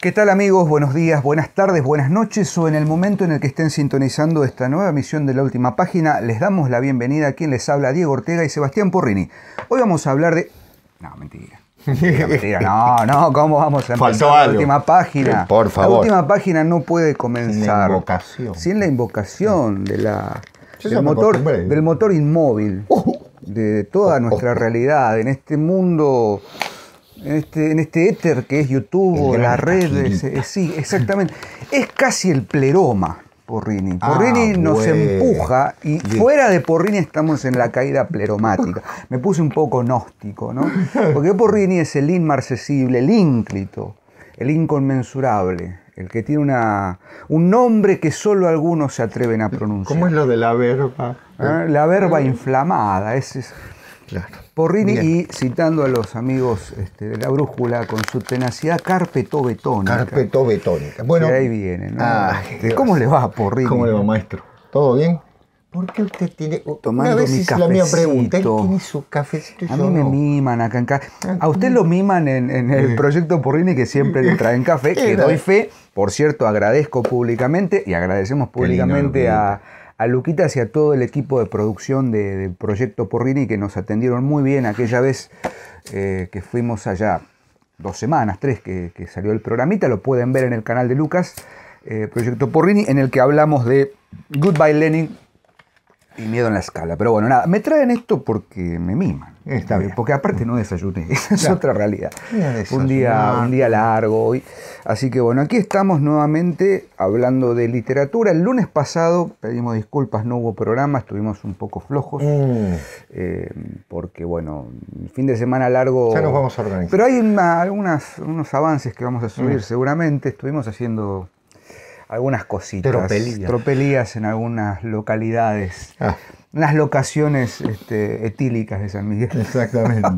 ¿Qué tal amigos? Buenos días, buenas tardes, buenas noches o en el momento en el que estén sintonizando esta nueva emisión de la última página, les damos la bienvenida a quien les habla Diego Ortega y Sebastián Porrini. Hoy vamos a hablar de... No, mentira. No, no, ¿cómo vamos a empezar la última página? por favor. La última página no puede comenzar sin la invocación, sin la invocación de la, del motor inmóvil, oh. de toda oh, nuestra oh. realidad en este mundo este, en este, éter que es YouTube las redes. Eh, eh, sí, exactamente. Es casi el pleroma. Porrini. Ah, Porrini nos empuja y fuera de Porrini estamos en la caída pleromática. Me puse un poco gnóstico, ¿no? Porque Porrini es el inmarcesible, el ínclito, el inconmensurable, el que tiene una, un nombre que solo algunos se atreven a pronunciar. ¿Cómo es lo de la verba? ¿Ah? La verba inflamada, ese es Claro. Porrini, y citando a los amigos este, de la brújula, con su tenacidad Carpeto Betónica, Bueno. ahí viene, ¿no? ¿Cómo le va Porrini? ¿Cómo le va, maestro? ¿Todo bien? ¿Por qué usted tiene.? Tomando una vez mi la mía pregunta, ¿él tiene su cafecito? a mí me miman acá en casa. Ah, a usted lo miman en, en el proyecto Porrini, que siempre le traen café, que doy fe. Por cierto, agradezco públicamente y agradecemos públicamente a a Luquitas y a todo el equipo de producción de, Proyecto Porrini que nos atendieron muy bien aquella vez eh, que fuimos allá, dos semanas, tres que, salió el programita, lo pueden ver en el canal de Lucas, eh, Proyecto Porrini, en el que hablamos de Goodbye Lenin y miedo en la escala. Pero bueno, nada, me traen esto porque me miman. Está bien. Porque aparte no desayuné, esa es otra realidad. Un día, un día largo hoy. Así que bueno, aquí estamos nuevamente hablando de literatura. El lunes pasado pedimos disculpas, no hubo programa, estuvimos un poco flojos. Mm. Eh, porque bueno, fin de semana largo. Ya nos vamos a organizar. Pero hay algunos algunas, unos avances que vamos a subir mm. seguramente. Estuvimos haciendo algunas cositas. Tropelías. en algunas localidades. en ah. las locaciones este, etílicas de San Miguel. Exactamente,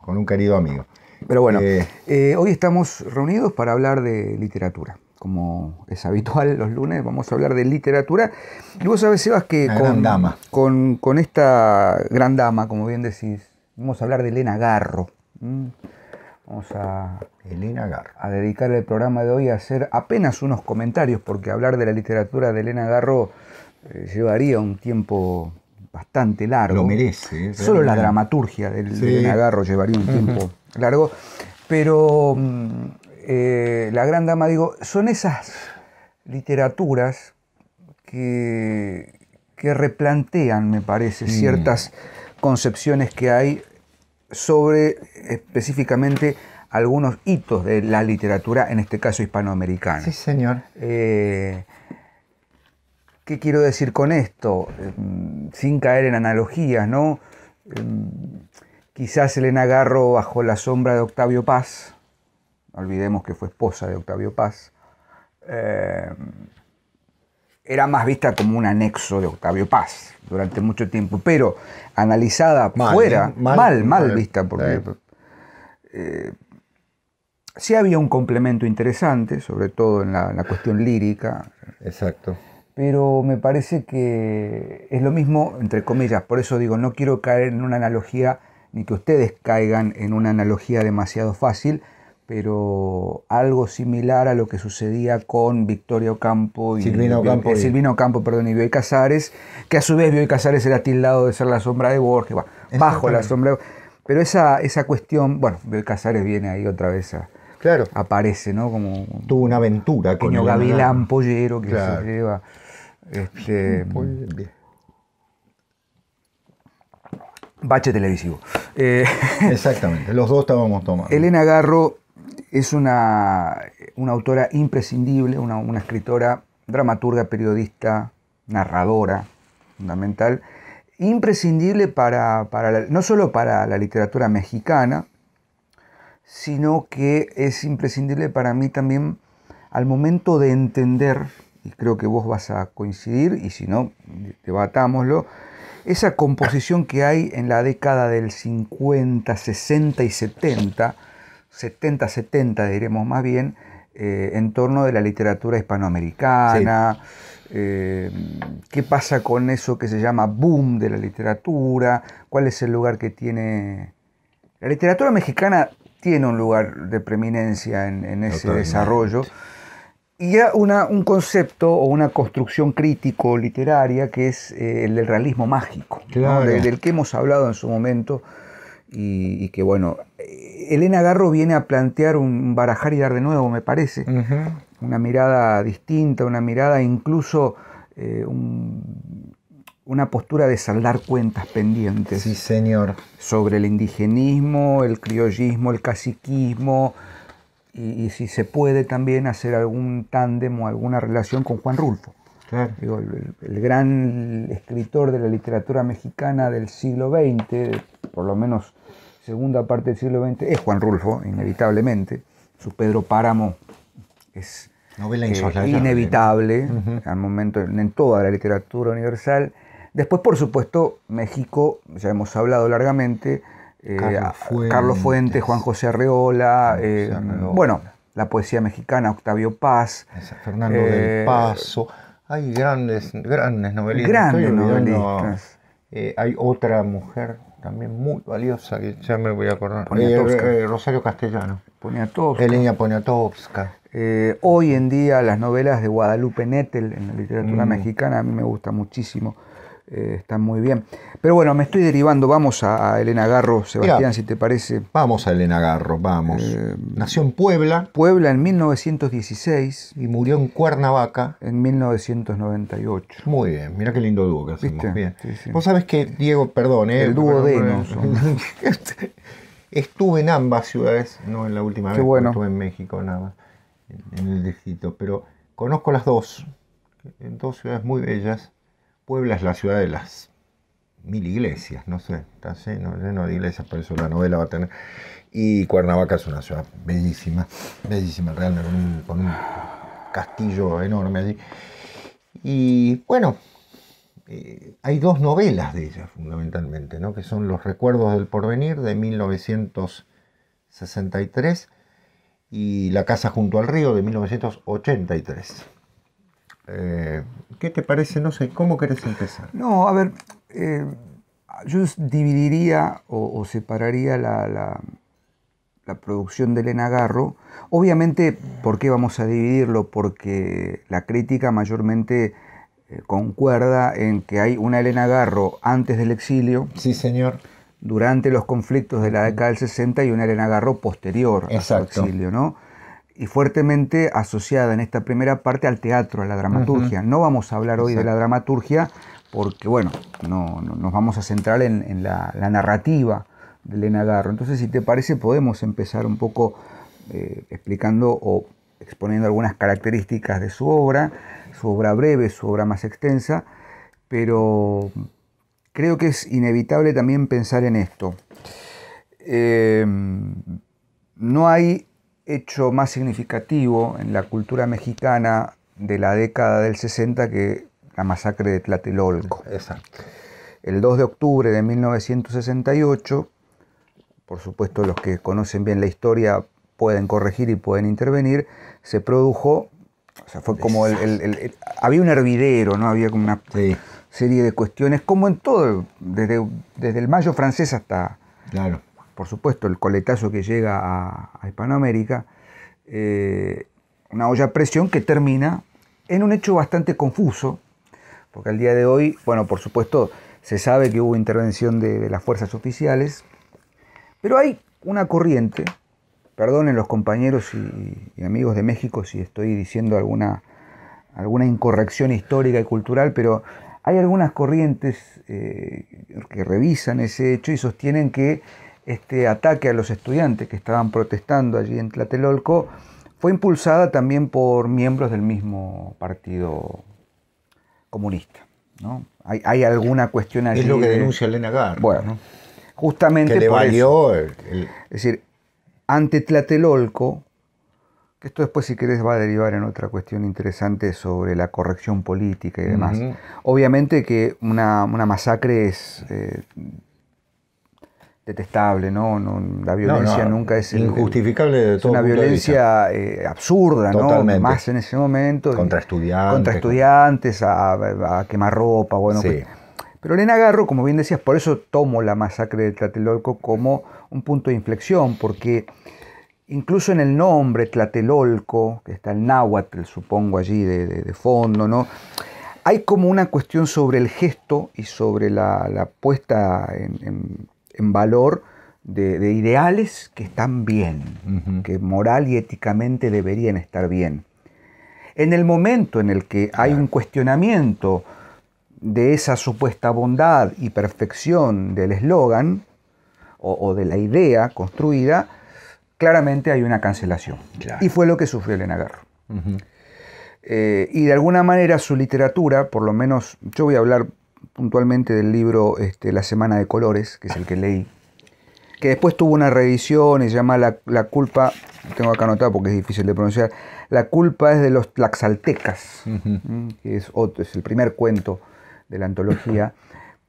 Con un querido amigo. Pero bueno, eh, eh, hoy estamos reunidos para hablar de literatura. Como es habitual los lunes, vamos a hablar de literatura. Y vos sabes Sebas, que con, con, esta gran dama, como bien decís, vamos a hablar de Elena Garro. Vamos a, Elena Garro. a dedicar el programa de hoy a hacer apenas unos comentarios, porque hablar de la literatura de Elena Garro eh, llevaría un tiempo bastante largo. Lo merece. ¿eh? Solo la dramaturgia de Elena Garro llevaría un tiempo largo. Pero mm, eh, la gran dama, digo, son esas literaturas que, replantean, me parece, ciertas concepciones que hay sobre específicamente algunos hitos de la literatura, en este caso hispanoamericana. Sí, señor. Eh, ¿Qué quiero decir con esto? Mm, sin caer en analogías, ¿no? Mm, quizás Elena Garro bajo la sombra de Octavio Paz, no olvidemos que fue esposa de Octavio Paz, eh, era más vista como un anexo de Octavio Paz durante mucho tiempo, pero analizada ¿eh? fuera, mal, mal, vista, porque eh, sí había un complemento interesante, sobre todo en la, en la, cuestión lírica. Exacto. Pero me parece que es lo mismo, entre comillas, por eso digo, no quiero caer en una analogía, ni que ustedes caigan en una analogía demasiado fácil, pero algo similar a lo que sucedía con Victorio Campo y Silvino eh, Silvino Campo perdón, y Bioy Casares, que a su vez Bioy Casares era tildado de ser la sombra de Borges, bajo la sombra de Pero esa, esa cuestión, bueno, Bioy Casares viene ahí otra vez a... Claro. Aparece, ¿no? Como... Tuvo una aventura con... Coño Gavilán Pollero que se lleva... Este, bache televisivo. Eh, Exactamente, los dos estábamos tomando. Elena Garro es una, autora imprescindible, una, escritora, dramaturga, periodista, narradora, fundamental, imprescindible para no solo para la literatura mexicana, sino que es imprescindible para mí también al momento de entender, y creo que vos vas a coincidir, y si no, debatámoslo, esa composición que hay en la década del 50, 60 y 70, 70-70, diremos más bien, eh, en torno de la literatura hispanoamericana, eh, qué pasa con eso que se llama boom de la literatura, cuál es el lugar que tiene... La literatura mexicana tiene un lugar de preeminencia en, ese desarrollo. Y ya un concepto o una construcción crítico-literaria que es eh, el del realismo mágico, del que hemos hablado en su momento y, y que, bueno, Elena Garro viene a plantear un barajar y dar de nuevo, me parece. Una mirada distinta, una mirada incluso eh, una postura de saldar cuentas pendientes. Sí, señor. Sobre el indigenismo, el criollismo, el caciquismo. Y, si se puede también hacer algún tándem o alguna relación con Juan Rulfo. el, gran escritor de la literatura mexicana del siglo XX, por lo menos segunda parte del siglo XX es Juan Rulfo, inevitablemente. Su Pedro Páramo es eh, inevitable al momento en toda la literatura universal. Después, por supuesto, México, ya hemos hablado largamente, eh, Carlos, Fuentes. Juan José eh, Arreola, bueno, la poesía mexicana, Octavio Paz, Fernando del Paso. Hay grandes, grandes novelistas. Grandes novelistas. hay otra mujer, también muy valiosa, que ya me voy a acordar. Eh, eh, Rosario Castellano. Poniatowska. Elena Poniatowska. Eh, hoy en día las novelas de Guadalupe Nettel en la literatura mm. mexicana a mí me gusta muchísimo. Eh, está muy bien. Pero bueno, me estoy derivando, vamos a, Elena Garro, Sebastián, si te parece. Vamos a Elena Garro, vamos. Eh, Nació en Puebla. Puebla en 1916. Y murió en Cuernavaca. En 1998. Muy bien, mira qué lindo dúo que hacemos. Vos sabés que, Diego, perdón, eh, El dúo de este, Estuve en ambas ciudades, no en la última vez, bueno. estuve en México nada más, en el distrito, pero conozco las dos, en dos ciudades muy bellas Puebla es la ciudad de las mil iglesias, no sé, está lleno, de iglesias, por eso la novela va a tener. Y Cuernavaca es una ciudad bellísima, bellísima, realmente, con un, castillo enorme allí. Y bueno, eh, hay dos novelas de ella fundamentalmente, ¿no? que son Los Recuerdos del Porvenir de 1963 y La Casa junto al Río de 1983. Eh, ¿Qué te parece? No sé, ¿cómo querés empezar? No, a ver, eh, yo dividiría o, separaría la, producción de Elena Garro. Obviamente, ¿por qué vamos a dividirlo? Porque la crítica mayormente eh, concuerda en que hay una Elena Garro antes del exilio. Sí, señor. Durante los conflictos de la década del 60 y una Elena Garro posterior al exilio, ¿no? y fuertemente asociada en esta primera parte al teatro, a la dramaturgia. No vamos a hablar hoy de la dramaturgia porque, bueno, no, nos vamos a centrar en, la, narrativa de Elena Garro. Entonces, si te parece, podemos empezar un poco eh, explicando o exponiendo algunas características de su obra, su obra breve, su obra más extensa, pero creo que es inevitable también pensar en esto. Eh, no hay hecho más significativo en la cultura mexicana de la década del 60 que la masacre de Tlatelolco. Exacto. El 2 de octubre de 1968, por supuesto los que conocen bien la historia pueden corregir y pueden intervenir, se produjo, o sea, fue como el, había un hervidero, ¿no? Había como una serie de cuestiones, como en todo, desde, desde el mayo francés hasta, claro por supuesto, el coletazo que llega a, Hispanoamérica, eh, una olla a presión que termina en un hecho bastante confuso, porque al día de hoy, bueno, por supuesto, se sabe que hubo intervención de, las fuerzas oficiales, pero hay una corriente, perdonen los compañeros y, amigos de México si estoy diciendo alguna, alguna incorrección histórica y cultural, pero hay algunas corrientes eh, que revisan ese hecho y sostienen que este ataque a los estudiantes que estaban protestando allí en Tlatelolco fue impulsada también por miembros del mismo partido comunista. ¿no? Hay, alguna cuestión allí. Es lo que denuncia Elena Garro. Bueno, justamente. Que le valió. Es decir, ante Tlatelolco, que esto después, si querés, va a derivar en otra cuestión interesante sobre la corrección política y demás. Obviamente que una, masacre es. Eh, detestable, ¿no? no la violencia nunca es... Injustificable de una violencia eh, absurda, ¿no? Más en ese momento. Contra estudiantes. Contra estudiantes, a, quemar ropa, bueno. Pero Elena Garro, como bien decías, por eso tomo la masacre de Tlatelolco como un punto de inflexión, porque incluso en el nombre Tlatelolco, que está el náhuatl, supongo, allí de, fondo, ¿no? hay como una cuestión sobre el gesto y sobre la, puesta en, en valor de, ideales que están bien, que moral y éticamente deberían estar bien. En el momento en el que hay un cuestionamiento de esa supuesta bondad y perfección del eslogan o, de la idea construida, claramente hay una cancelación. Y fue lo que sufrió Elena Garro. Eh, y de alguna manera su literatura, por lo menos yo voy a hablar puntualmente del libro este, La Semana de Colores, que es el que leí, que después tuvo una revisión y se llama La, culpa, tengo acá anotado porque es difícil de pronunciar, La culpa es de los Tlaxaltecas, que es, otro, es el primer cuento de la antología,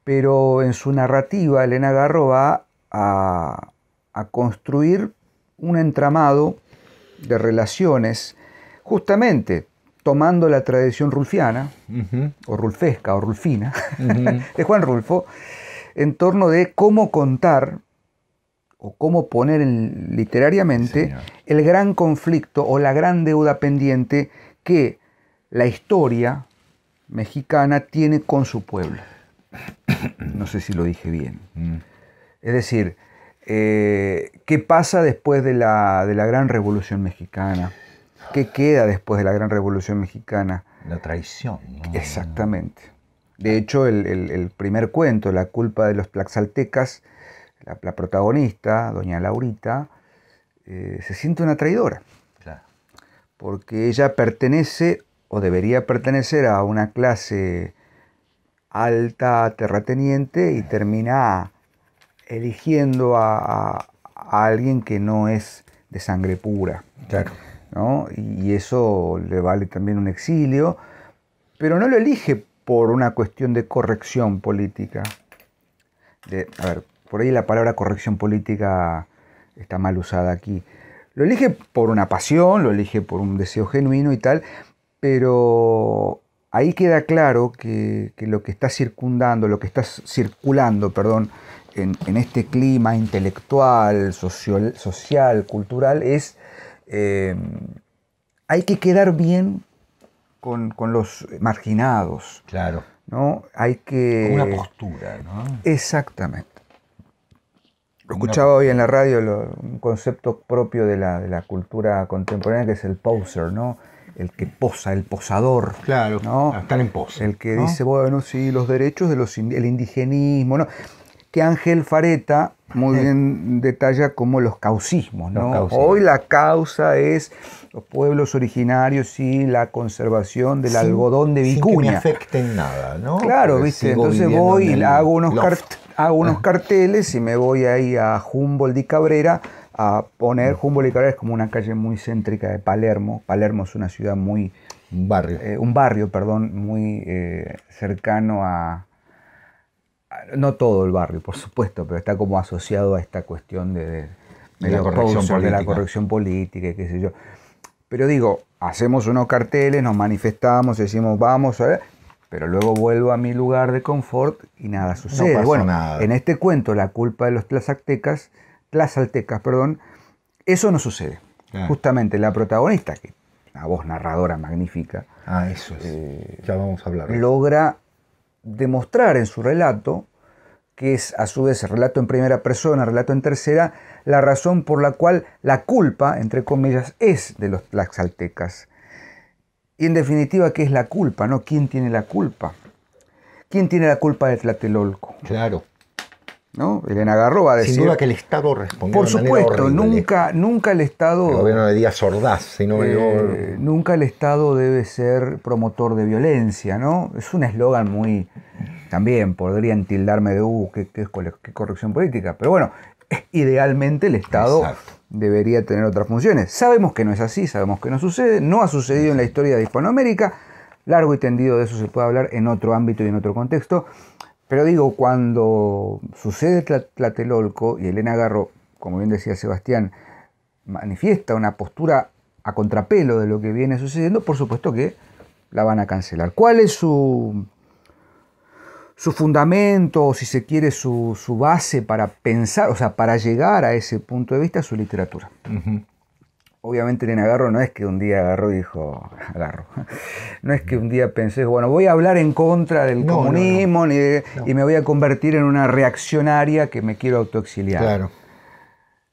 pero en su narrativa Elena Garro va a, a construir un entramado de relaciones justamente tomando la tradición rulfiana, o rulfesca, o rulfina, de Juan Rulfo, en torno de cómo contar o cómo poner literariamente el gran conflicto o la gran deuda pendiente que la historia mexicana tiene con su pueblo. No sé si lo dije bien. Mm. Es decir, eh, ¿qué pasa después de la, de la gran revolución mexicana? ¿Qué queda después de la gran revolución mexicana? La traición. Exactamente. De hecho, el, primer cuento, La culpa de los plaxaltecas la, protagonista, doña Laurita, eh, se siente una traidora. Claro. Porque ella pertenece o debería pertenecer a una clase alta terrateniente y termina eligiendo a, a alguien que no es de sangre pura. Claro y eso le vale también un exilio, pero no lo elige por una cuestión de corrección política. a ver, por ahí la palabra corrección política está mal usada aquí. Lo elige por una pasión, lo elige por un deseo genuino y tal, pero ahí queda claro que, lo que está circundando, lo que está circulando, perdón, en, en este clima intelectual, social, social, cultural, es Em, hay que quedar bien con, los marginados. Claro. ¿no? Hay que... Una postura, ¿no? Exactamente. Lo escuchaba hoy en la radio un concepto propio de la, cultura contemporánea que es el poser, ¿no? El que posa, el posador. Claro, ¿no? Ah, en pose. El que dice, bueno, sí, los derechos de el indigenismo, ¿no? que Ángel Fareta muy bien detalla como los causismos. ¿no? Hoy la causa es los pueblos originarios y la conservación del algodón de vicuña. Sin que afecten nada, ¿no? Claro, ¿viste? entonces voy y hago unos, ah. carteles y me voy ahí a Humboldt y Cabrera a poner mm. Humboldt y Cabrera es como una calle muy céntrica de Palermo. Palermo es una ciudad muy... Un barrio. Eh, un barrio, perdón, muy eh, cercano a, no todo el barrio, por supuesto, pero está como asociado a esta cuestión de, la, corrección de política, qué sé yo. Pero digo, hacemos unos carteles, nos manifestamos, decimos vamos, a ver, pero luego vuelvo a mi lugar de confort y nada sucede. bueno, en este cuento, la culpa de los tlaxaltecas, tlaxaltecas, perdón, eso no sucede. Justamente la protagonista, que una voz narradora magnífica, ah, eso eh, ya vamos a hablar. Logra demostrar en su relato, que es a su vez relato en primera persona, relato en tercera, la razón por la cual la culpa, entre comillas, es de los tlaxaltecas. Y en definitiva, ¿qué es la culpa? No? ¿Quién tiene la culpa? ¿Quién tiene la culpa de Tlatelolco? Claro. ¿no? Elena Garro va que el Estado respondió. Por supuesto, nunca, nunca el Estado. El gobierno de eh, Nunca el Estado debe ser promotor de violencia, ¿no? Es un eslogan muy. También podrían tildarme de, u, uh, qué, corrección política. Pero bueno, idealmente el Estado debería tener otras funciones. Sabemos que no es así, sabemos que no sucede, no ha sucedido en la historia de Hispanoamérica. Largo y tendido de eso se puede hablar en otro ámbito y en otro contexto. Pero digo, cuando sucede Tlatelolco y Elena Garro, como bien decía Sebastián, manifiesta una postura a contrapelo de lo que viene sucediendo, por supuesto que la van a cancelar. ¿Cuál es su, su fundamento, o si se quiere, su, base para pensar, o sea, para llegar a ese punto de vista, su literatura? obviamente en agarro no es que un día agarró y dijo, agarro. No es que un día pensé, bueno, voy a hablar en contra del comunismo y me voy a convertir en una reaccionaria que me quiero autoexiliar.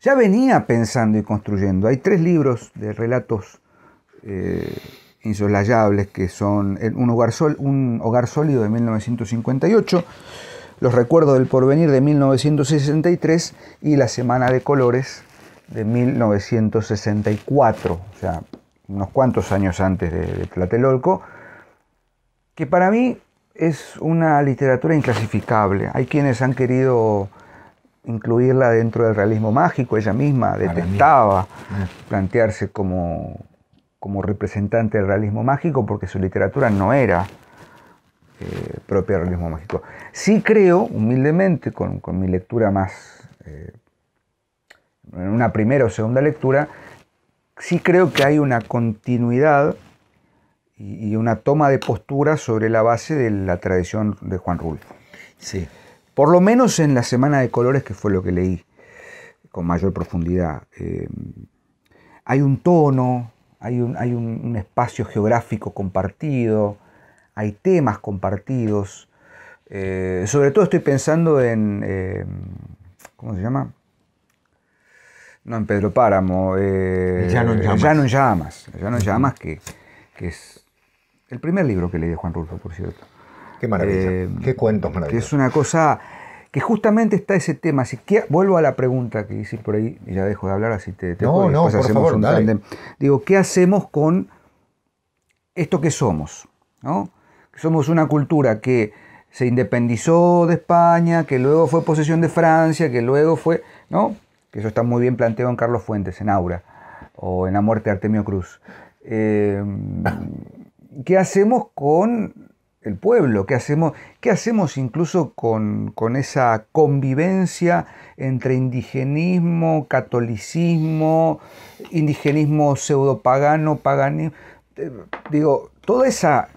Ya venía pensando y construyendo. Hay tres libros de relatos eh, que son un hogar Sólido de 1958, Los Recuerdos del Porvenir de 1963 y La Semana de Colores de 1964, o sea, unos cuantos años antes de, Tlatelolco, que para mí es una literatura inclasificable. Hay quienes han querido incluirla dentro del realismo mágico, ella misma detestaba eh. plantearse como, como representante del realismo mágico porque su literatura no era eh, propia del realismo mágico. Sí creo, humildemente, con, mi lectura más eh, en una primera o segunda lectura, sí creo que hay una continuidad y una toma de postura sobre la base de la tradición de Juan Rulfo. Sí. Por lo menos en la Semana de Colores, que fue lo que leí con mayor profundidad. Eh, hay un tono, hay, un, hay un, espacio geográfico compartido, hay temas compartidos. Eh, sobre todo estoy pensando en, eh, ¿cómo se llama? No, en Pedro Páramo. ya eh, no llamas. Ya no llamas, que, es el primer libro que leí de Juan Rulfo, por cierto. Qué maravilla. Eh, qué cuentos maravillosos. Que es una cosa que justamente está ese tema. Así que vuelvo a la pregunta que hice por ahí y ya dejo de hablar, así te, te no, no, Digo, ¿qué hacemos con esto que somos? ¿no? Somos una cultura que se independizó de España, que luego fue posesión de Francia, que luego fue, ¿no? que eso está muy bien planteado en Carlos Fuentes, en Aura, o en La muerte de Artemio Cruz. Em, ¿Qué hacemos con el pueblo? ¿Qué hacemos, qué hacemos incluso con, esa convivencia entre indigenismo, catolicismo, indigenismo pseudopagano, paganismo? Eh, digo, toda esa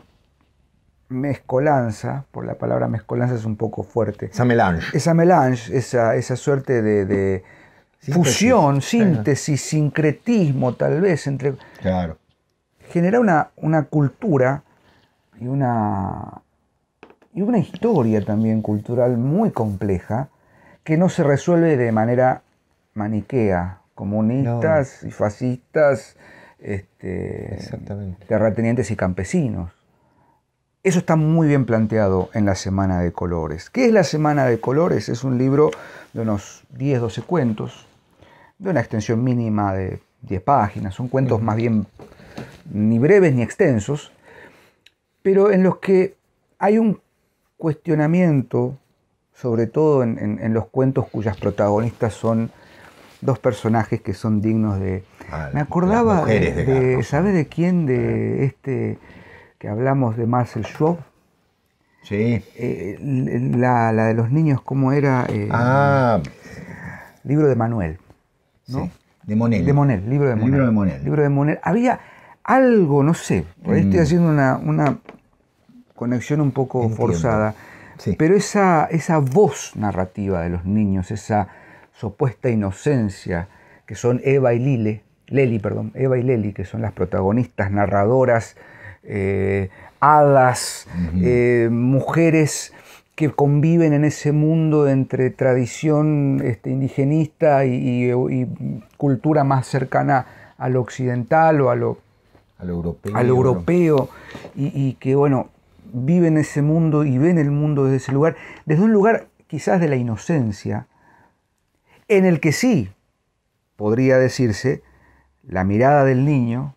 mezcolanza, por la palabra mezcolanza es un poco fuerte. Esa melange. Esa melange, esa, esa suerte de fusión, síntesis, sincretismo tal vez entre... Claro. Generar una, cultura y una, y una historia también cultural muy compleja que no se resuelve de manera maniquea, comunistas y fascistas, este, terratenientes y campesinos. Eso está muy bien planteado en la Semana de Colores. ¿Qué es la Semana de Colores? Es un libro de unos 10, 12 cuentos, de una extensión mínima de 10 páginas. Son cuentos más bien ni breves ni extensos, pero en los que hay un cuestionamiento, sobre todo en, los cuentos cuyas protagonistas son dos personajes que son dignos de... Ah, Me acordaba de, de, de quién? De este que hablamos de Marcel Schwab. Sí. Eh, la, de los niños, ¿cómo era? Eh, ah. Libro de Manuel. De Monel. De Monel, libro de Monel. Había algo, no sé, estoy mm. haciendo una, conexión un poco forzada, pero esa, esa voz narrativa de los niños, esa supuesta inocencia que son Eva y Lile, Leli, perdón, Eva y Leli, que son las protagonistas, narradoras, eh, hadas, eh, mujeres que conviven en ese mundo entre tradición este, indigenista y, cultura más cercana a lo occidental o a lo, europeo. europeo y, que, bueno, viven ese mundo y ven el mundo desde ese lugar, desde un lugar quizás de la inocencia, en el que sí podría decirse la mirada del niño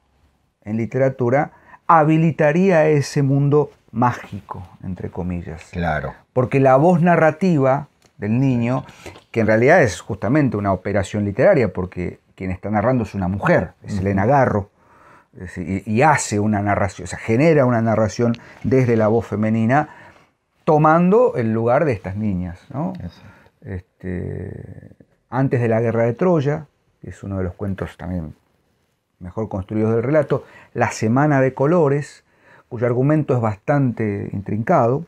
en literatura habilitaría ese mundo mágico, entre comillas. Claro porque la voz narrativa del niño, que en realidad es justamente una operación literaria, porque quien está narrando es una mujer, es Elena Garro, y, hace una narración, o sea, genera una narración desde la voz femenina, tomando el lugar de estas niñas. Este, antes de la guerra de Troya, que es uno de los cuentos también mejor construidos del relato, La Semana de Colores, cuyo argumento es bastante intrincado,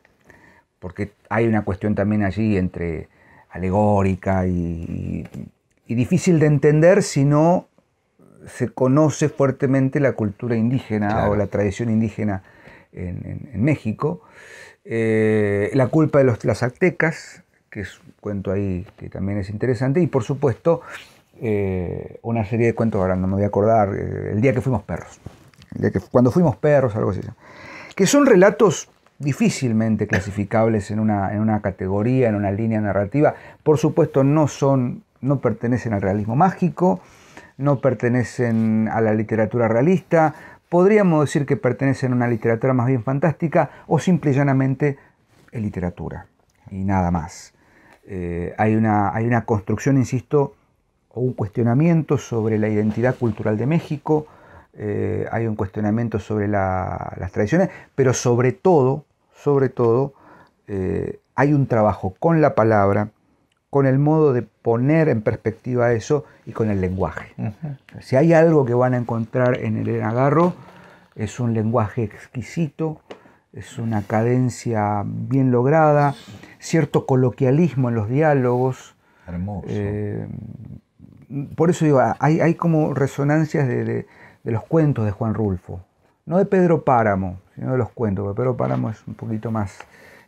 porque hay una cuestión también allí entre alegórica y, difícil de entender si no se conoce fuertemente la cultura indígena o la tradición indígena en, México. Eh, la culpa de los tlaxaltecas, que es un cuento ahí que también es interesante, y por supuesto eh, una serie de cuentos, ahora no me voy a acordar, eh, El día que fuimos perros, que, cuando fuimos perros, algo así, que son relatos difícilmente clasificables en una, en una categoría, en una línea narrativa. Por supuesto, no son, no pertenecen al realismo mágico, no pertenecen a la literatura realista, podríamos decir que pertenecen a una literatura más bien fantástica o simple y llanamente literatura y nada más. Eh, hay, una, hay una construcción, insisto, o un cuestionamiento sobre la identidad cultural de México, eh, hay un cuestionamiento sobre las tradiciones, pero sobre todo, sobre todo eh, hay un trabajo con la palabra, con el modo de poner en perspectiva eso y con el lenguaje. Si hay algo que van a encontrar en el agarro, es un lenguaje exquisito, es una cadencia bien lograda, cierto coloquialismo en los diálogos. Hermoso. Eh, por eso digo, hay, como resonancias de los cuentos de Juan Rulfo no de Pedro Páramo, sino de los cuentos, porque Pedro Páramo es un poquito más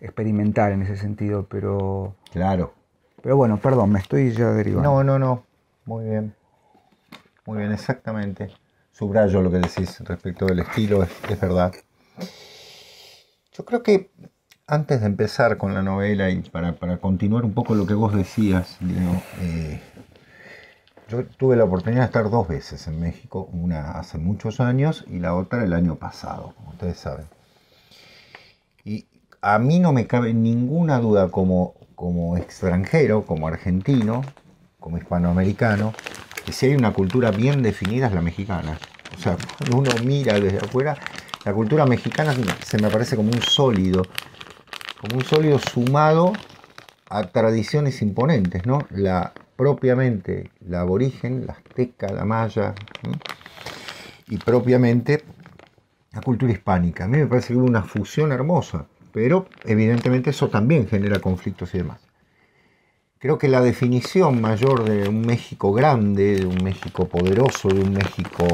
experimental en ese sentido, pero... Claro. Pero bueno, perdón, me estoy ya derivando. No, no, no, muy bien. Muy bien, exactamente. Subrayo lo que decís respecto del estilo, es, verdad. Yo creo que antes de empezar con la novela y para, continuar un poco lo que vos decías, digo, tuve la oportunidad de estar dos veces en México, una hace muchos años y la otra el año pasado, como ustedes saben. Y a mí no me cabe ninguna duda como, como extranjero, como argentino, como hispanoamericano, que si hay una cultura bien definida es la mexicana. O sea, cuando uno mira desde afuera, la cultura mexicana se me parece como un sólido, como un sólido sumado a tradiciones imponentes, ¿no? La, propiamente la aborigen, la azteca, la maya, y propiamente la cultura hispánica. A mí me parece que hubo una fusión hermosa, pero evidentemente eso también genera conflictos y demás. Creo que la definición mayor de un México grande, de un México poderoso, de un México,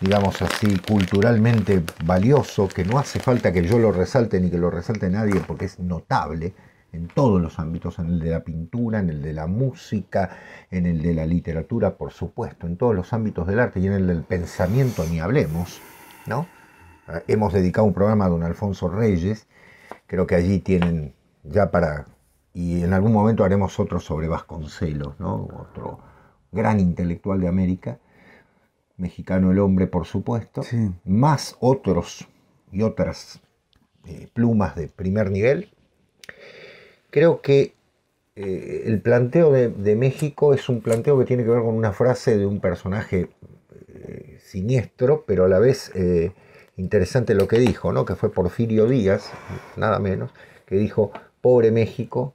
digamos así, culturalmente valioso, que no hace falta que yo lo resalte ni que lo resalte nadie porque es notable, en todos los ámbitos, en el de la pintura, en el de la música, en el de la literatura, por supuesto, en todos los ámbitos del arte y en el del pensamiento, ni hablemos, ¿no? Eh, hemos dedicado un programa a don Alfonso Reyes, creo que allí tienen ya para, y en algún momento haremos otro sobre Vasconcelos, ¿no? Otro gran intelectual de América, mexicano el hombre, por supuesto, más otros y otras eh, plumas de primer nivel, Creo que eh, el planteo de, México es un planteo que tiene que ver con una frase de un personaje eh, siniestro, pero a la vez eh, interesante lo que dijo, ¿no? que fue Porfirio Díaz, nada menos, que dijo, pobre México,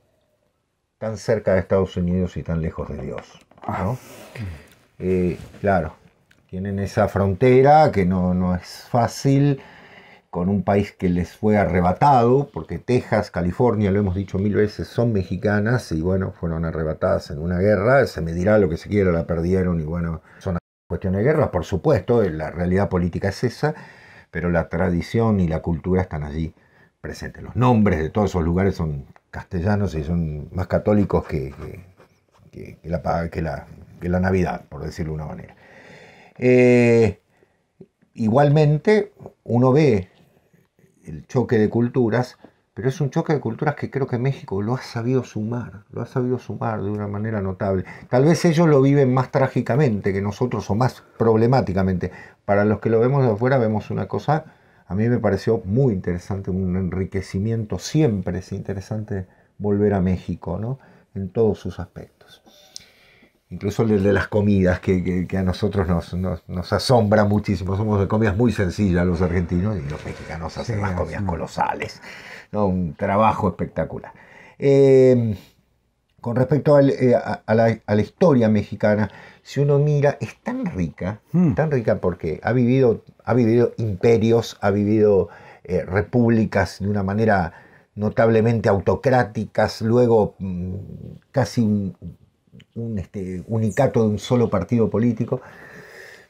tan cerca de Estados Unidos y tan lejos de Dios. claro, tienen esa frontera que no, no es fácil con un país que les fue arrebatado, porque Texas, California, lo hemos dicho mil veces, son mexicanas y bueno, fueron arrebatadas en una guerra, se me dirá lo que se quiera, la perdieron y bueno, son cuestiones de guerra, por supuesto, la realidad política es esa, pero la tradición y la cultura están allí presentes. Los nombres de todos esos lugares son castellanos y son más católicos que, que, la, la, Navidad, por decirlo de una manera. Eh, igualmente, uno ve el choque de culturas, pero es un choque de culturas que creo que México lo ha sabido sumar, lo ha sabido sumar de una manera notable. Tal vez ellos lo viven más trágicamente que nosotros o más problemáticamente. Para los que lo vemos de afuera vemos una cosa, a mí me pareció muy interesante, un enriquecimiento, siempre es interesante volver a México, ¿no? En todos sus aspectos incluso el de las comidas, que, a nosotros nos, asombra muchísimo. Somos de comidas muy sencillas los argentinos y los mexicanos hacen las comidas colosales. ¿no? Un trabajo espectacular. Em, con respecto eh, a, la, historia mexicana, si uno mira, es tan rica, hmm. tan rica porque ha vivido, ha vivido imperios, ha vivido eh, repúblicas de una manera notablemente autocráticas, luego mm, casi un este, unicato de un solo partido político.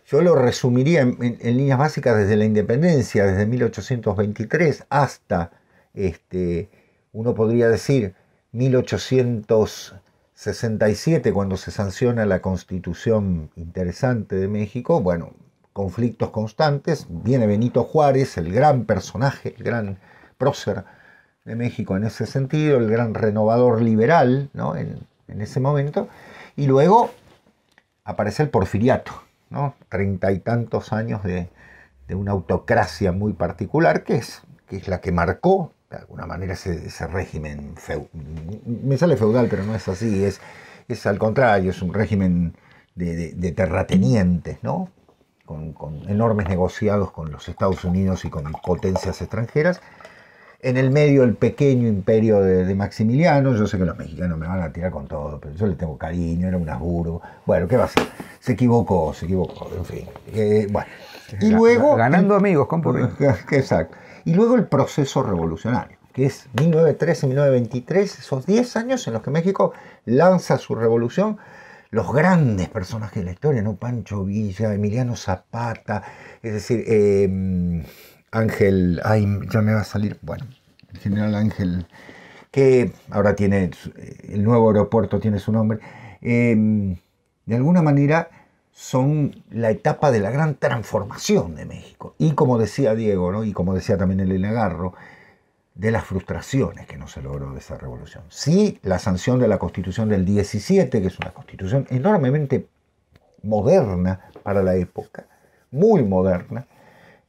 Yo lo resumiría en, líneas básicas desde la independencia, desde 1823 hasta, este, uno podría decir, 1867, cuando se sanciona la constitución interesante de México. Bueno, conflictos constantes. Viene Benito Juárez, el gran personaje, el gran prócer de México en ese sentido, el gran renovador liberal ¿no? en ese momento. Y luego aparece el porfiriato, ¿no? Treinta y tantos años de, una autocracia muy particular que es, que es la que marcó de alguna manera ese, régimen me sale feudal pero no es así es, es al contrario es un régimen de, terratenientes no con, enormes negociados con los Estados Unidos y con potencias extranjeras en el medio el pequeño imperio de, Maximiliano. Yo sé que los mexicanos me van a tirar con todo, pero yo le tengo cariño, era un aburro, Bueno, ¿qué va a ser? Se equivocó, se equivocó, en fin. Eh, bueno. Y luego. Ganando amigos, con Exacto. Y luego el proceso revolucionario, que es 1913-1923, esos 10 años en los que México lanza su revolución. Los grandes personajes de la historia, ¿no? Pancho Villa, Emiliano Zapata, es decir, eh, Ángel, ay, ya me va a salir, bueno, el general Ángel, que ahora tiene, el nuevo aeropuerto tiene su nombre, em, de alguna manera son la etapa de la gran transformación de México. Y como decía Diego, y como decía también Elena Garro, de las frustraciones que no se logró de esa revolución. Sí, la sanción de la constitución del 17, que es una constitución enormemente moderna para la época, muy moderna,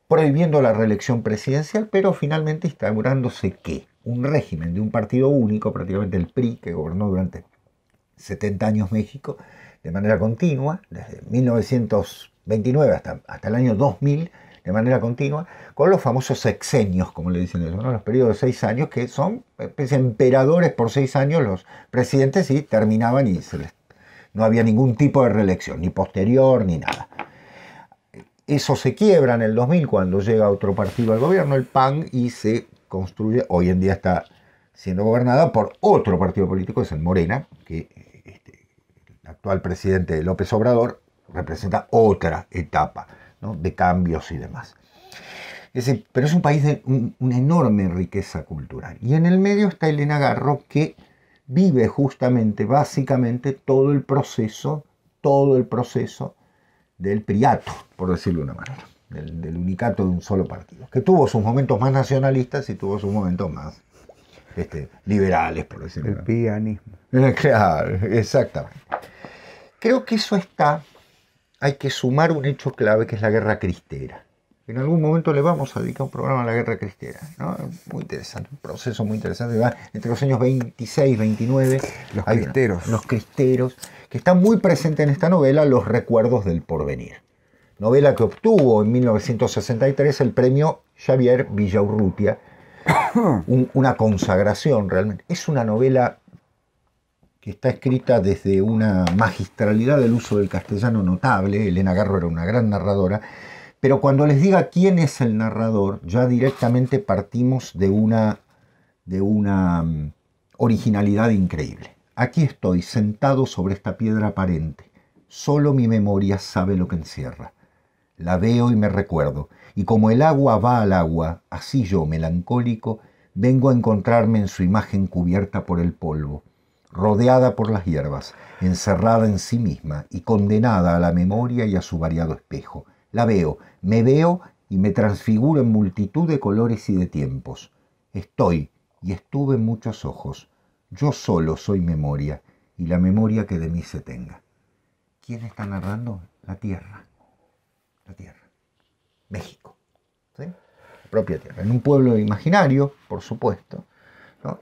prohibiendo la reelección presidencial, pero finalmente instaurándose qué? Un régimen de un partido único, prácticamente el PRI, que gobernó durante 70 años México de manera continua, desde 1929 hasta, hasta el año 2000, de manera continua, con los famosos sexenios, como le dicen ellos, los periodos de seis años, que son pues, emperadores por seis años los presidentes y terminaban y no había ningún tipo de reelección, ni posterior, ni nada. Eso se quiebra en el 2000 cuando llega otro partido al gobierno, el PAN, y se construye, hoy en día está siendo gobernada por otro partido político, es el Morena, que este, el actual presidente López Obrador representa otra etapa de cambios y demás. pero es un país de una enorme riqueza cultural. Y en el medio está Elena Garro, que vive justamente, básicamente, todo el proceso, todo el proceso del priato, por decirlo de una manera, del, unicato de un solo partido, que tuvo sus momentos más nacionalistas y tuvo sus momentos más este, liberales, por decirlo. de manera El pianismo. Claro, exactamente. Creo que eso está, hay que sumar un hecho clave que es la guerra cristera. En algún momento le vamos a dedicar un programa a la guerra cristera ¿no? Muy interesante, un proceso muy interesante. entre los años 26, 29. Los cristeros. los cristeros, que están muy presentes en esta novela, Los recuerdos del porvenir. Novela que obtuvo en 1963 el premio Javier Villaurrutia. una consagración realmente. Es una novela que está escrita desde una magistralidad del uso del castellano notable. Elena Garro era una gran narradora pero cuando les diga quién es el narrador, ya directamente partimos de una, de una mm, originalidad increíble. Aquí estoy sentado sobre esta piedra aparente. Solo mi memoria sabe lo que encierra. La veo y me recuerdo. Y como el agua va al agua, así yo, melancólico, vengo a encontrarme en su imagen cubierta por el polvo, rodeada por las hierbas, encerrada en sí misma y condenada a la memoria y a su variado espejo. La veo, me veo y me transfiguro en multitud de colores y de tiempos. Estoy y estuve en muchos ojos. Yo solo soy memoria y la memoria que de mí se tenga. ¿Quién está narrando? La tierra. La tierra. México. La propia tierra. En un pueblo imaginario, por supuesto.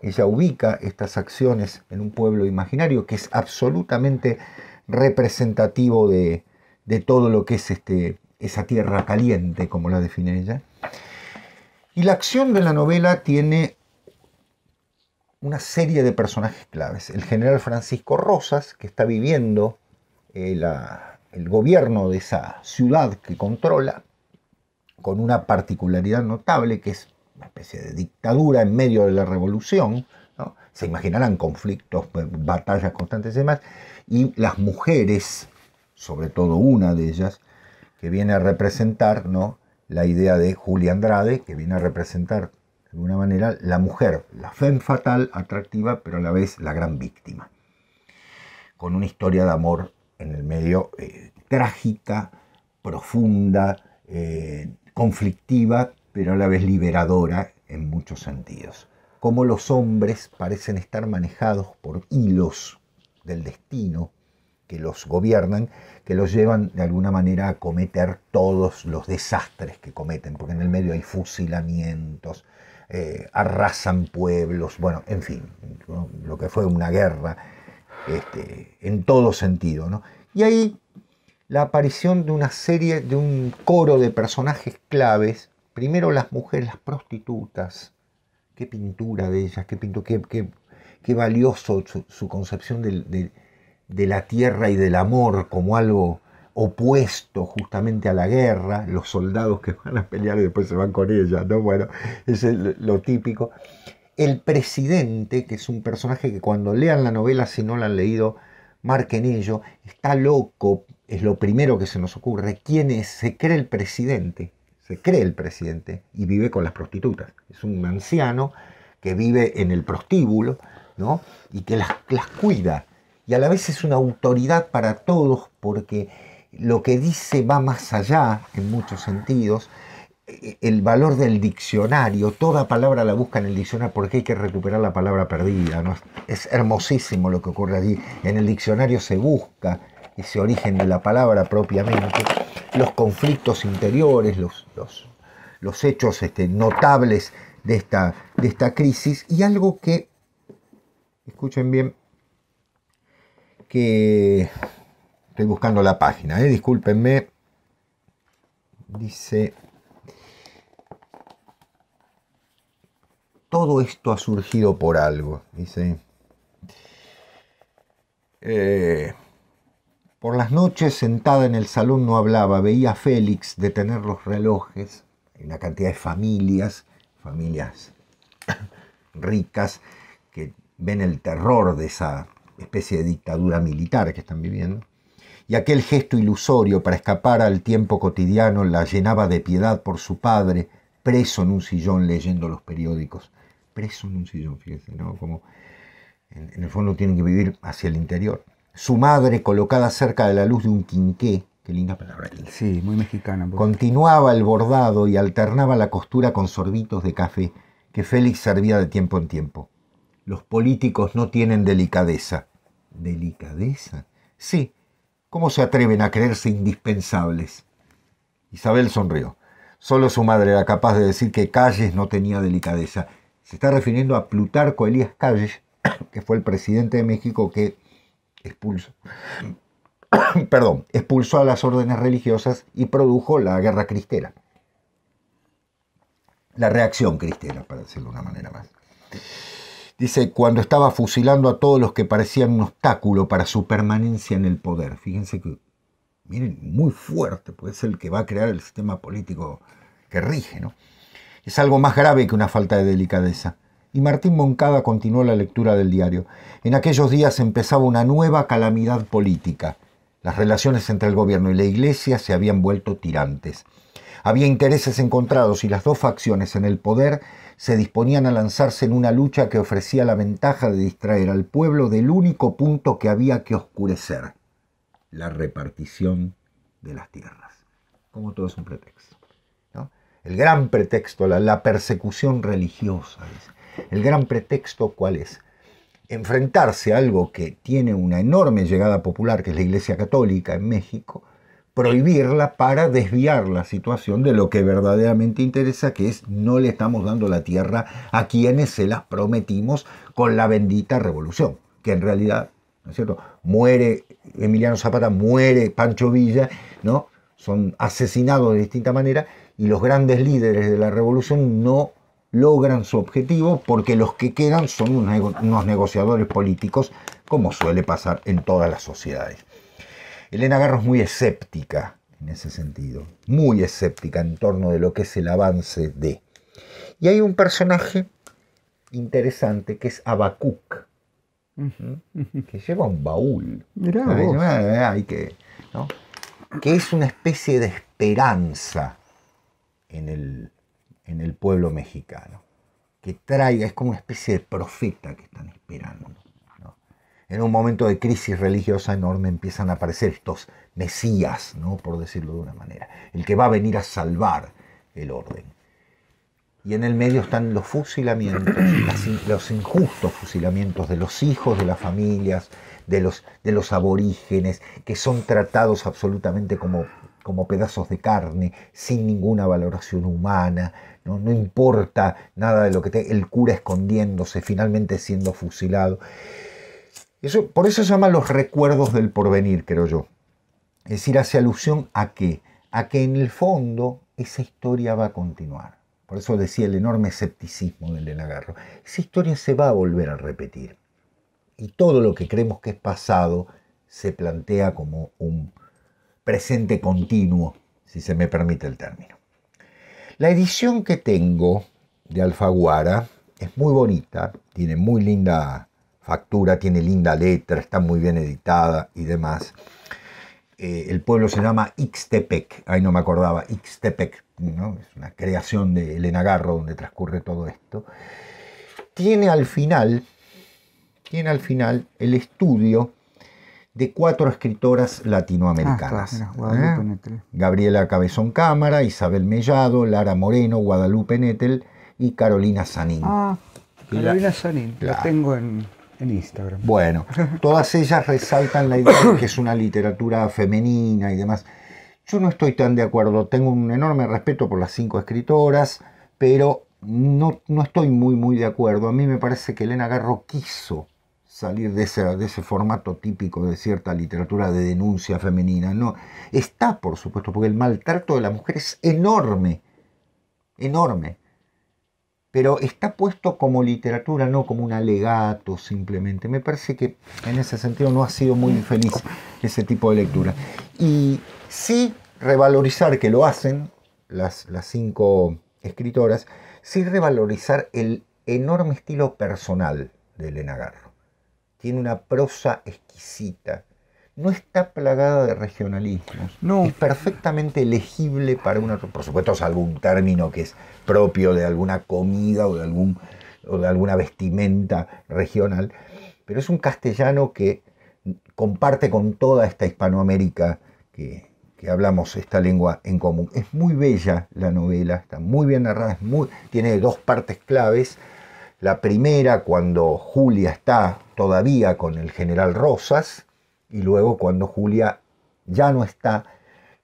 Ella ubica estas acciones en un pueblo imaginario que es absolutamente representativo de, de todo lo que es este esa tierra caliente, como la define ella. Y la acción de la novela tiene una serie de personajes claves. El general Francisco Rosas, que está viviendo eh, el, gobierno de esa ciudad que controla, con una particularidad notable, que es una especie de dictadura en medio de la revolución, se imaginarán conflictos, pues, batallas constantes y demás, y las mujeres, sobre todo una de ellas, que viene a representar la idea de Julia Andrade, que viene a representar de alguna manera la mujer, la femme fatal, atractiva, pero a la vez la gran víctima, con una historia de amor en el medio eh, trágica, profunda, eh, conflictiva, pero a la vez liberadora en muchos sentidos. Como los hombres parecen estar manejados por hilos del destino, que los gobiernan, que los llevan de alguna manera a cometer todos los desastres que cometen, porque en el medio hay fusilamientos, eh, arrasan pueblos, bueno, en fin, lo que fue una guerra este, en todo sentido. ¿no? Y ahí la aparición de una serie, de un coro de personajes claves, primero las mujeres, las prostitutas, qué pintura de ellas, qué, qué, qué, valioso su, concepción del de la tierra y del amor como algo opuesto justamente a la guerra, los soldados que van a pelear y después se van con ella, ¿no? Bueno, es lo típico. El presidente, que es un personaje que cuando lean la novela, si no la han leído, marquen ello, está loco, es lo primero que se nos ocurre. ¿Quién es? Se cree el presidente, se cree el presidente y vive con las prostitutas. Es un anciano que vive en el prostíbulo, ¿no? Y que las, las cuida y a la vez es una autoridad para todos porque lo que dice va más allá en muchos sentidos. E-, el valor del diccionario, toda palabra la busca en el diccionario porque hay que recuperar la palabra perdida. Es hermosísimo lo que ocurre allí. En el diccionario se busca ese origen de la palabra propiamente, los conflictos interiores, los, los, hechos este, notables de esta, de esta crisis y algo que, escuchen bien, que... Estoy buscando la página, ¿eh? discúlpenme. Dice... Todo esto ha surgido por algo, dice. Eh, por las noches, sentada en el salón, no hablaba. Veía a Félix detener los relojes. una cantidad de familias, familias ricas, que ven el terror de esa especie de dictadura militar que están viviendo, y aquel gesto ilusorio para escapar al tiempo cotidiano la llenaba de piedad por su padre, preso en un sillón leyendo los periódicos. Preso en un sillón, fíjense, ¿no? Como en, el fondo tienen que vivir hacia el interior. Su madre, colocada cerca de la luz de un quinqué, Qué linda palabra. Sí, muy mexicana. Continuaba el bordado y alternaba la costura con sorbitos de café que Félix servía de tiempo en tiempo los políticos no tienen delicadeza. ¿Delicadeza? Sí. ¿Cómo se atreven a creerse indispensables? Isabel sonrió. Solo su madre era capaz de decir que Calles no tenía delicadeza. Se está refiriendo a Plutarco Elías Calles, que fue el presidente de México que expulsó, perdón, expulsó a las órdenes religiosas y produjo la guerra cristera. La reacción cristera, para decirlo de una manera más. Dice, cuando estaba fusilando a todos los que parecían un obstáculo para su permanencia en el poder. Fíjense que, miren, muy fuerte, pues es el que va a crear el sistema político que rige, ¿no? Es algo más grave que una falta de delicadeza. Y Martín Moncada continuó la lectura del diario. En aquellos días empezaba una nueva calamidad política. Las relaciones entre el gobierno y la iglesia se habían vuelto tirantes. Había intereses encontrados y las dos facciones en el poder se disponían a lanzarse en una lucha que ofrecía la ventaja de distraer al pueblo del único punto que había que oscurecer, la repartición de las tierras. Como todo es un pretexto. El gran pretexto, la, persecución religiosa. El gran pretexto, ¿cuál es? Enfrentarse a algo que tiene una enorme llegada popular, que es la Iglesia Católica en México, prohibirla para desviar la situación de lo que verdaderamente interesa, que es no le estamos dando la tierra a quienes se las prometimos con la bendita revolución, que en realidad, ¿no es cierto? Muere Emiliano Zapata, muere Pancho Villa, ¿no? Son asesinados de distinta manera y los grandes líderes de la revolución no logran su objetivo porque los que quedan son unos negociadores políticos, como suele pasar en todas las sociedades. Elena Garro es muy escéptica en ese sentido, muy escéptica en torno de lo que es el avance de. Y hay un personaje interesante que es Abacuc, mm. que lleva un baúl. que, es una especie de esperanza en el, en el pueblo mexicano, que traiga, es como una especie de profeta que están esperando en un momento de crisis religiosa enorme empiezan a aparecer estos mesías, ¿no? por decirlo de una manera, el que va a venir a salvar el orden. Y en el medio están los fusilamientos, los injustos fusilamientos de los hijos de las familias, de los, de los aborígenes, que son tratados absolutamente como, como pedazos de carne, sin ninguna valoración humana, no, no importa nada de lo que te, el cura escondiéndose, finalmente siendo fusilado por eso se llaman los recuerdos del porvenir, creo yo. Es decir, hace alusión a qué? A que en el fondo esa historia va a continuar. Por eso decía el enorme escepticismo del Delagarro. Esa historia se va a volver a repetir. Y todo lo que creemos que es pasado se plantea como un presente continuo, si se me permite el término. La edición que tengo de Alfaguara es muy bonita, tiene muy linda factura, tiene linda letra, está muy bien editada y demás. Eh, el pueblo se llama Ixtepec, ahí no me acordaba, Ixtepec, ¿no? es una creación de Elena Garro donde transcurre todo esto. Tiene al final, tiene al final el estudio de cuatro escritoras latinoamericanas. Ah, ¿eh? Gabriela Cabezón Cámara, Isabel Mellado, Lara Moreno, Guadalupe Nettel y Carolina Sanín. Ah, Carolina Sanín, la tengo en, Instagram. Bueno, todas ellas resaltan la idea de que es una literatura femenina y demás. Yo no estoy tan de acuerdo, tengo un enorme respeto por las cinco escritoras, pero no, no estoy muy, muy de acuerdo. A mí me parece que Elena Garro quiso salir de ese, de ese formato típico de cierta literatura de denuncia femenina. No, está, por supuesto, porque el maltrato de la mujer es enorme, enorme pero está puesto como literatura, no como un alegato simplemente. Me parece que en ese sentido no ha sido muy feliz ese tipo de lectura. Y sí revalorizar, que lo hacen las, las cinco escritoras, sí revalorizar el enorme estilo personal de Elena Garro. Tiene una prosa exquisita, no está plagada de regionalismos. No. Es perfectamente elegible para una, por supuesto, es algún término que es propio de alguna comida o de, algún, o de alguna vestimenta regional, pero es un castellano que comparte con toda esta Hispanoamérica que, hablamos esta lengua en común. Es muy bella la novela, está muy bien narrada, tiene dos partes claves. La primera, cuando Julia está todavía con el general Rosas, y luego cuando Julia ya no está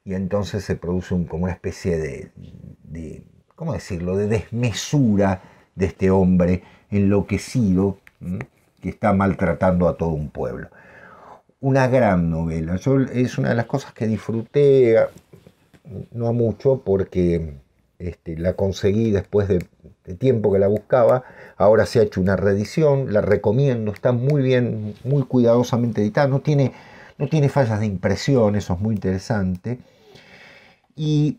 y entonces se produce como una especie de, ¿cómo decirlo?, de desmesura de este hombre enloquecido que está maltratando a todo un pueblo. Una gran novela. es una de las cosas que disfruté, no mucho, porque este, la conseguí después de, tiempo que la buscaba, ahora se ha hecho una reedición, la recomiendo, está muy bien, muy cuidadosamente editada, no tiene, no tiene fallas de impresión, eso es muy interesante. Y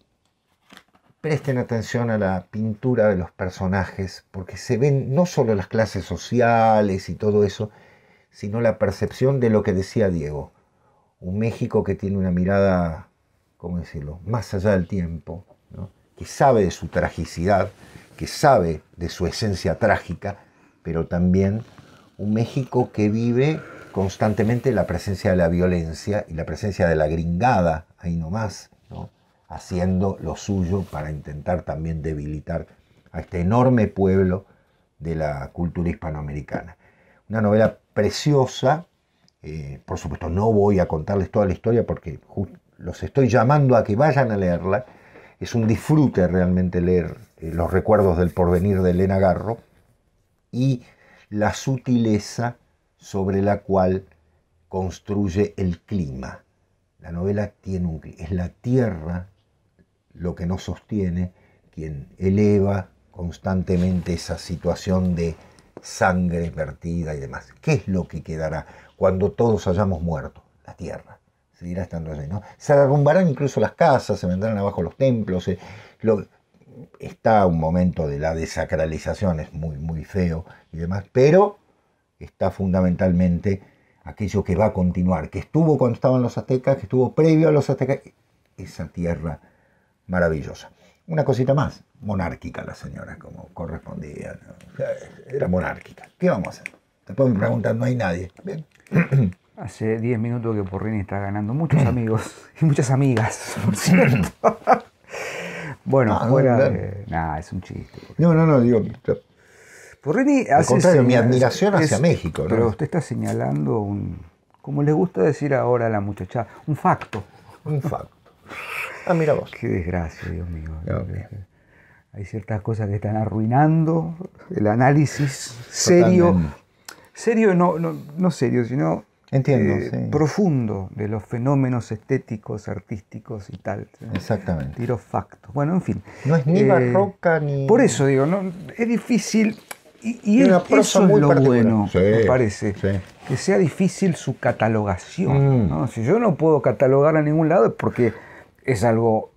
presten atención a la pintura de los personajes, porque se ven no solo las clases sociales y todo eso, sino la percepción de lo que decía Diego. Un México que tiene una mirada, ¿cómo decirlo?, más allá del tiempo, que sabe de su tragicidad, que sabe de su esencia trágica, pero también un México que vive constantemente la presencia de la violencia y la presencia de la gringada, ahí nomás, ¿no? haciendo lo suyo para intentar también debilitar a este enorme pueblo de la cultura hispanoamericana. Una novela preciosa, eh, por supuesto no voy a contarles toda la historia porque los estoy llamando a que vayan a leerla, es un disfrute realmente leer eh, los recuerdos del porvenir de Elena Garro y la sutileza sobre la cual construye el clima. La novela tiene un es la tierra lo que nos sostiene, quien eleva constantemente esa situación de sangre vertida y demás. ¿Qué es lo que quedará cuando todos hayamos muerto? La tierra estando Se derrumbarán incluso las casas, se vendrán abajo los templos. Eh, está un momento de la desacralización, es muy, muy feo y demás, pero está fundamentalmente aquello que va a continuar, que estuvo cuando estaban los aztecas, que estuvo previo a los aztecas, esa tierra maravillosa. Una cosita más, monárquica la señora, como correspondía. Era monárquica. ¿Qué vamos a hacer? Después me preguntan, no hay nadie. Bien. hace 10 minutos que Porrini está ganando muchos amigos y muchas amigas, cierto. bueno, ah, fuera Nah, es un chiste. No, no, no, digo... Porrini hace... Al contrario, mi admiración hacia México. ¿no? Pero usted está señalando un... Como le gusta decir ahora a la muchacha, un facto. Un facto. Ah, mira vos. Qué desgracia, Dios mío. Hay ciertas cosas que están arruinando el análisis serio. Serio, no, no, no serio, sino Entiendo, eh, profundo de los fenómenos estéticos, artísticos y tal. Exactamente. Tiro Bueno, en fin. No es ni eh, barroca ni. Por eso digo, es difícil. Y, eso es lo bueno, me parece. Que sea difícil su catalogación. Mm. Si yo no puedo catalogar a ningún lado es porque es algo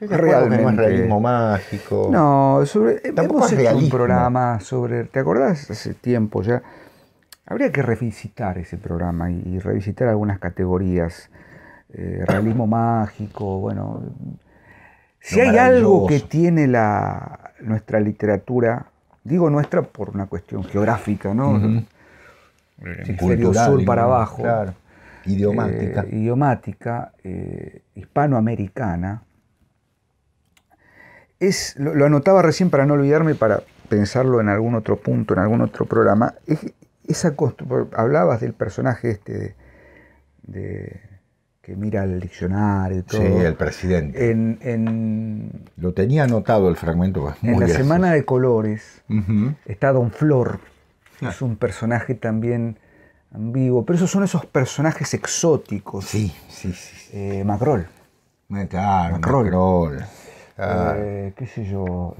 realmente. realismo mágico. No, sobre, un programa sobre. ¿Te acordás? Hace tiempo ya Habría que revisitar ese programa y, revisitar algunas categorías. Eh, realismo mágico, bueno. Si hay algo que tiene la, nuestra literatura, digo nuestra por una cuestión geográfica, ¿no? Eh, sur para abajo. Idiomática. Eh, idiomática, hispanoamericana. Es, lo, lo, anotaba recién para no olvidarme, para pensarlo en algún otro punto, en algún otro programa. Es, esa hablabas del personaje este de, que mira el diccionario y todo. Sí, el presidente. En, Lo tenía anotado el fragmento. Pues, en la Semana de Colores está Don Flor, ah. es un personaje también Vivo, pero esos son esos personajes exóticos. Sí, sí, sí. Eh, eh, Macrol. Macrol. Ah. Eh, qué sé yo.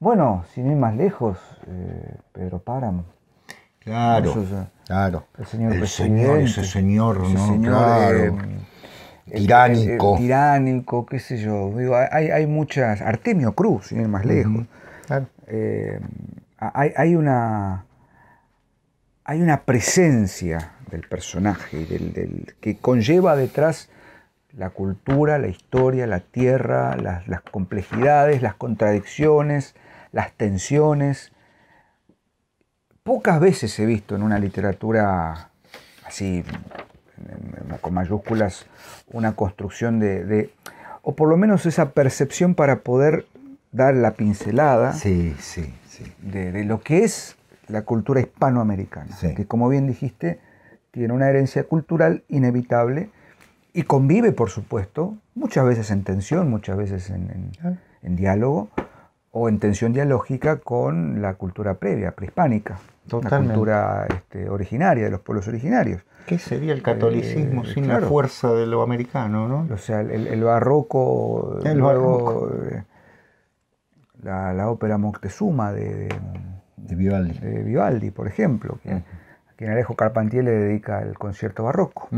bueno, sin ir más lejos, Pedro Páramo. Claro, claro. El señor, señor ese señor, ¿no? claro. Eh, tiránico. tiránico, qué sé yo. hay, hay, muchas. Artemio Cruz, sin ir más lejos. Eh, hay, hay, una. Hay una presencia del personaje del, del, que conlleva detrás la cultura, la historia, la tierra, las, las complejidades, las contradicciones, las tensiones pocas veces he visto en una literatura así, con mayúsculas, una construcción de, o por lo menos esa percepción para poder dar la pincelada De, lo que es la cultura hispanoamericana, que como bien dijiste, tiene una herencia cultural inevitable y convive, por supuesto, muchas veces en tensión, muchas veces en ah. diálogo, o en tensión dialógica con la cultura previa, prehispánica, Totalmente. la cultura este, originaria, de los pueblos originarios. ¿Qué sería el catolicismo eh, sin la fuerza de lo americano? ¿no? O sea, el, barroco, eh, La, ópera Moctezuma de, Vivaldi. por ejemplo, a quien Alejo Carpentier le dedica el concierto barroco.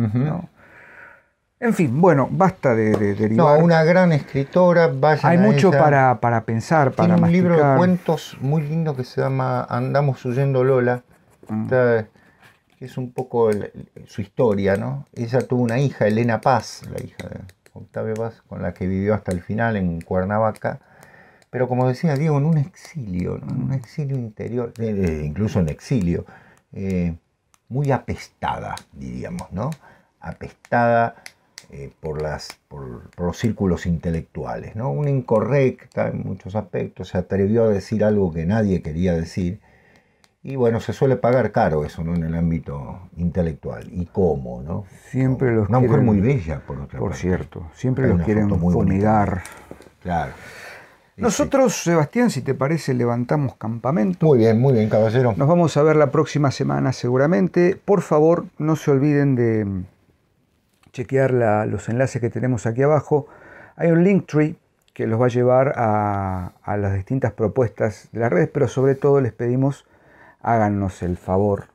En fin, bueno, basta de, derivar. No, una gran escritora, vaya. Hay mucho para para, para pensar, Tiene un libro de cuentos muy lindo que se llama Andamos huyendo Lola, mm. que es un poco su historia, ¿no? Ella tuvo una hija, Elena Paz, la hija de Octavio Paz, con la que vivió hasta el final en Cuernavaca. Pero como decía Diego, en un exilio, en un exilio interior, eh, eh, incluso en exilio, eh, muy apestada, diríamos, ¿no? Apestada eh, por, los círculos intelectuales. ¿no? Una incorrecta en muchos aspectos, se atrevió a decir algo que nadie quería decir. Y bueno, se suele pagar caro eso, En el ámbito intelectual. ¿Y cómo, no? Siempre los Una mujer muy bella, por otra Por cierto. Siempre los quieren muy fumigar. Claro. Nosotros, Sebastián, si te parece, levantamos campamento. Muy bien, muy bien, caballero. Nos vamos a ver la próxima semana seguramente. Por favor, no se olviden de chequear los enlaces que tenemos aquí abajo, hay un link tree que los va a llevar a, las distintas propuestas de las redes, pero sobre todo les pedimos háganos el favor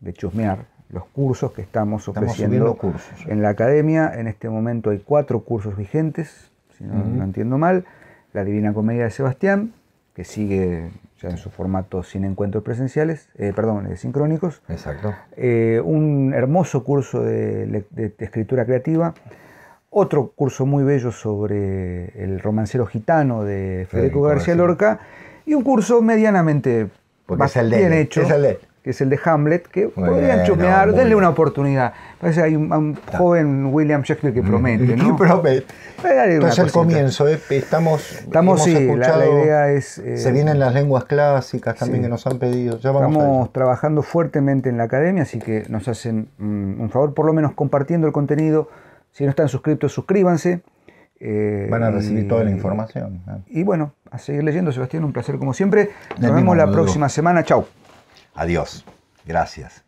de chusmear los cursos que estamos ofreciendo cursos. ¿eh? en la academia. En este momento hay cuatro cursos vigentes, si no entiendo mal. La Divina Comedia de Sebastián, que sigue ya en su formato sin encuentros presenciales, eh, perdón, eh, sincrónicos. Exacto. Eh, un hermoso curso de, escritura creativa. Otro curso muy bello sobre el romancero gitano de Federico, García Lorca. Y un curso medianamente Porque es el de, hecho que es el de Hamlet, que podrían chumear, denle una oportunidad. Parece hay un, joven William Shakespeare que mm. promete, ¿no? Que promete. Entonces el comienzo, eh, estamos, estamos la, idea es... Eh, se vienen las lenguas clásicas también que nos han pedido. Estamos trabajando fuertemente en la academia, así que nos hacen mm, un favor, por lo menos compartiendo el contenido. Si no están suscritos, suscríbanse. Eh, Van a recibir toda la información. Y bueno, a seguir leyendo, Sebastián, un placer como siempre. Nos vemos la próxima semana. Chau. Adiós. Gracias.